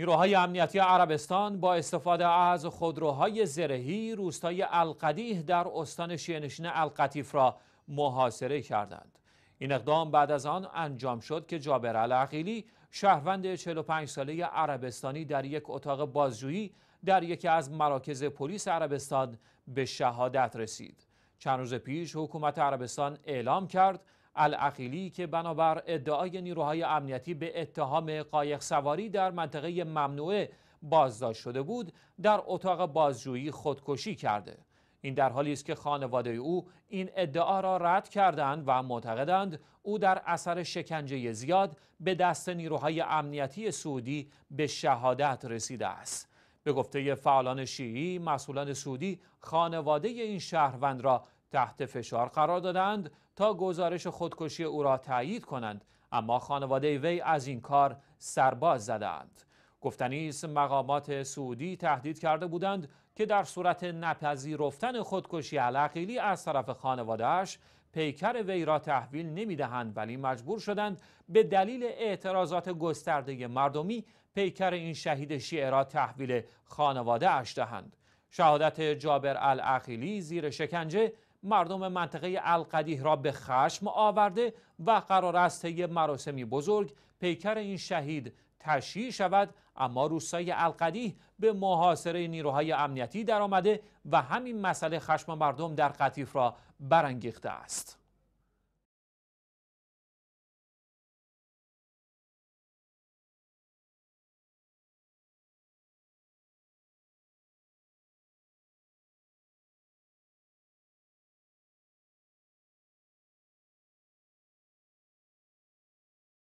نیروهای امنیتی عربستان با استفاده از خودروهای زرهی روستای القدیه در استان شیعهنشین القطیف را محاصره کردند این اقدام بعد از آن انجام شد که جابر العقیلی شهروند 45 ساله عربستانی در یک اتاق بازجویی در یکی از مراکز پلیس عربستان به شهادت رسید چند روز پیش حکومت عربستان اعلام کرد العقیلی که بنابر ادعای نیروهای امنیتی به اتهام قایق سواری در منطقه ممنوعه بازداشت شده بود در اتاق بازجویی خودکشی کرده این در حالی است که خانواده او این ادعا را رد کردند و معتقدند او در اثر شکنجه زیاد به دست نیروهای امنیتی سعودی به شهادت رسیده است به گفته فعالان شیعی مسئولان سعودی خانواده این شهروند را تحت فشار قرار دادند تا گزارش خودکشی او را تایید کنند اما خانواده وی از این کار سرباز زدند گفتنی است مقامات سعودی تهدید کرده بودند که در صورت نپذیرفتن خودکشی علاقیلی از طرف خانوادهش پیکر وی را تحویل نمیدهند ولی مجبور شدند به دلیل اعتراضات گسترده مردمی پیکر این شهید شیعه را تحویل خانواده اش دهند شهادت جابر العقیلی زیر شکنجه مردم منطقه القدیه را به خشم آورده و قرار است طی مراسمی بزرگ پیکر این شهید تشییع شود اما روستای القدیه به محاصره نیروهای امنیتی درآمده و همین مسئله خشم مردم در قطیف را برانگیخته است